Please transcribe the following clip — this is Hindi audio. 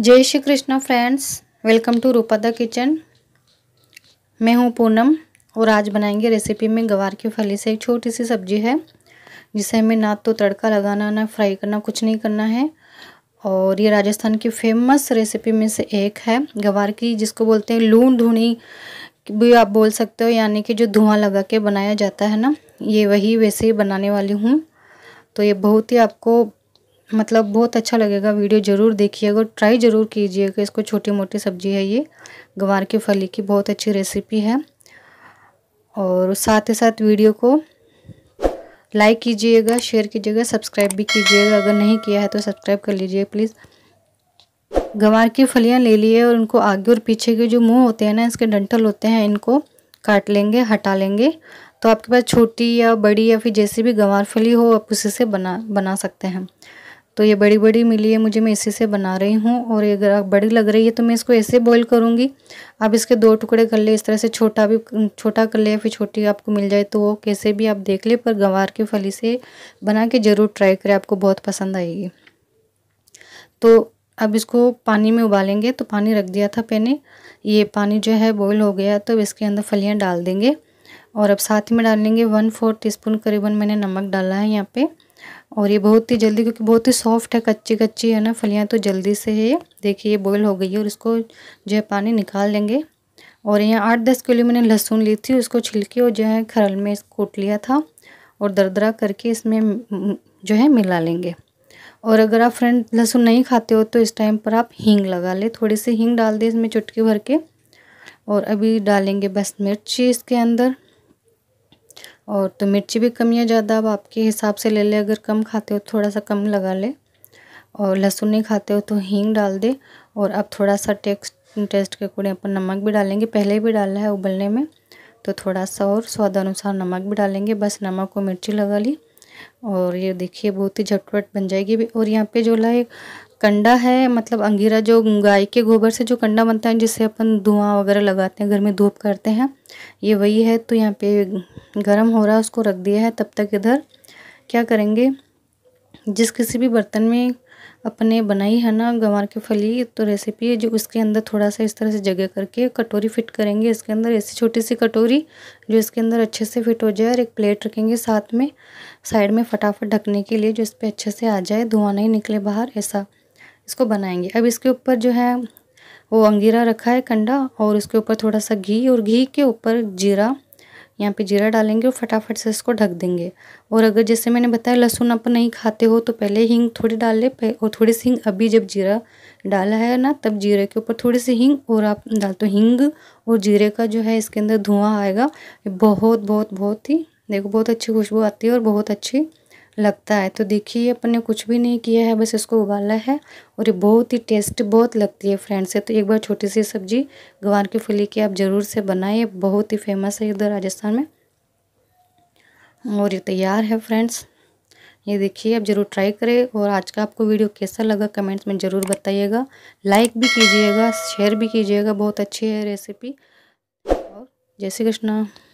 जय Shri Krishna friends welcome to Rupa the kitchen मैं हूँ पूनम और आज बनाएंगे रेसिपी में गवार की फली से एक छोटी सी सब्जी है जिसे हमें ना तो तड़का लगाना ना फ्राई करना कुछ नहीं करना है और ये राजस्थान की फेमस रेसिपी में से एक है गवार की जिसको बोलते हैं लून धुनी भी आप बोल सकते हो यानी कि जो धुआँ लगा के बनाया जाता है ना ये वही वैसे ही बनाने वाली हूँ तो ये बहुत ही आपको मतलब बहुत अच्छा लगेगा वीडियो ज़रूर देखिएगा ट्राई ज़रूर कीजिएगा इसको छोटी मोटी सब्जी है ये गंवार की फली की बहुत अच्छी रेसिपी है और साथ ही साथ वीडियो को लाइक कीजिएगा शेयर कीजिएगा सब्सक्राइब भी कीजिएगा अगर नहीं किया है तो सब्सक्राइब कर लीजिए प्लीज़ गंवार की फलियाँ ले लिए और उनको आगे और पीछे के जो मुंह होते हैं ना इसके डंठल होते हैं इनको काट लेंगे हटा लेंगे तो आपके पास छोटी या बड़ी या फिर जैसी भी गंवार फली हो आप उसी से बना बना सकते हैं तो ये बड़ी बड़ी मिली है मुझे मैं इसी से बना रही हूँ और ये अगर बड़ी लग रही है तो मैं इसको ऐसे बॉईल करूँगी आप इसके दो टुकड़े कर ले इस तरह से छोटा भी छोटा कर ले फिर छोटी आपको मिल जाए तो वो कैसे भी आप देख ले पर गंवार की फली से बना के ज़रूर ट्राई करें आपको बहुत पसंद आएगी तो अब इसको पानी में उबालेंगे तो पानी रख दिया था पहले ये पानी जो है बॉयल हो गया तो इसके अंदर फलियाँ डाल देंगे और अब साथ ही में डाल लेंगे वन फोर टीस्पून करीबन मैंने नमक डाला है यहाँ पे और ये बहुत ही जल्दी क्योंकि बहुत ही सॉफ्ट है कच्ची कच्ची है ना फलियाँ तो जल्दी से है देखिए ये बॉयल हो गई है और इसको जो है पानी निकाल लेंगे और यहाँ आठ दस किलो मैंने लहसुन ली थी उसको छिलके और जो है खरल में कूट लिया था और दरदरा करके इसमें जो है मिला लेंगे और अगर आप फ्रेंड लहसुन नहीं खाते हो तो इस टाइम पर आप हींग लगा लें थोड़ी सी हींग डाल दें इसमें चुटकी भर के और अभी डालेंगे बस मिर्ची इसके अंदर और तो मिर्ची भी कम या ज़्यादा अब आपके हिसाब से ले लें अगर कम खाते हो तो थोड़ा सा कम लगा ले और लहसुन नहीं खाते हो तो हींग डाल दे और अब थोड़ा सा टेस्ट टेस्ट के अकॉर्डिंग अपन नमक भी डालेंगे पहले भी डालना है उबलने में तो थोड़ा सा और स्वाद अनुसार नमक भी डालेंगे बस नमक और मिर्ची लगा ली और ये देखिए बहुत ही झटपट बन जाएगी और यहाँ पे जो है कंडा है मतलब अंगीरा जो गाय के गोबर से जो कंडा बनता है जिससे अपन धुआं वगैरह लगाते हैं घर में धूप करते हैं ये वही है तो यहाँ पे गर्म हो रहा है उसको रख दिया है तब तक इधर क्या करेंगे जिस किसी भी बर्तन में अपने बनाई है ना गंवार की फली तो रेसिपी है जो उसके अंदर थोड़ा सा इस तरह से जगह करके कटोरी फिट करेंगे इसके अंदर ऐसी छोटी सी कटोरी जो इसके अंदर अच्छे से फिट हो जाए और एक प्लेट रखेंगे साथ में साइड में फटाफट ढकने के लिए जो इस पर अच्छे से आ जाए धुआं नहीं निकले बाहर ऐसा इसको बनाएंगे अब इसके ऊपर जो है वो अंगीरा रखा है कंडा और उसके ऊपर थोड़ा सा घी और घी के ऊपर जीरा यहाँ पे जीरा डालेंगे और फटाफट से इसको ढक देंगे और अगर जैसे मैंने बताया लहसुन आप नहीं खाते हो तो पहले हींग थोड़ी डाल ले और थोड़ी सी हींग अभी जब जीरा डाला है ना तब जीरे के ऊपर थोड़ी सी हींग और आप डाल तो हींग और जीरे का जो है इसके अंदर धुआं आएगा बहुत बहुत बहुत ही देखो बहुत अच्छी खुशबू आती है और बहुत अच्छी लगता है तो देखिए अपन ने कुछ भी नहीं किया है बस इसको उबाला है और ये बहुत ही टेस्ट बहुत लगती है फ्रेंड्स है तो एक बार छोटी सी सब्जी गंवार की फली की आप ज़रूर से बनाएं बहुत ही फेमस है इधर राजस्थान में और ये तैयार है फ्रेंड्स ये देखिए आप ज़रूर ट्राई करें और आज का आपको वीडियो कैसा लगा कमेंट्स में ज़रूर बताइएगा लाइक भी कीजिएगा शेयर भी कीजिएगा बहुत अच्छी है रेसिपी और जय श्री कृष्णा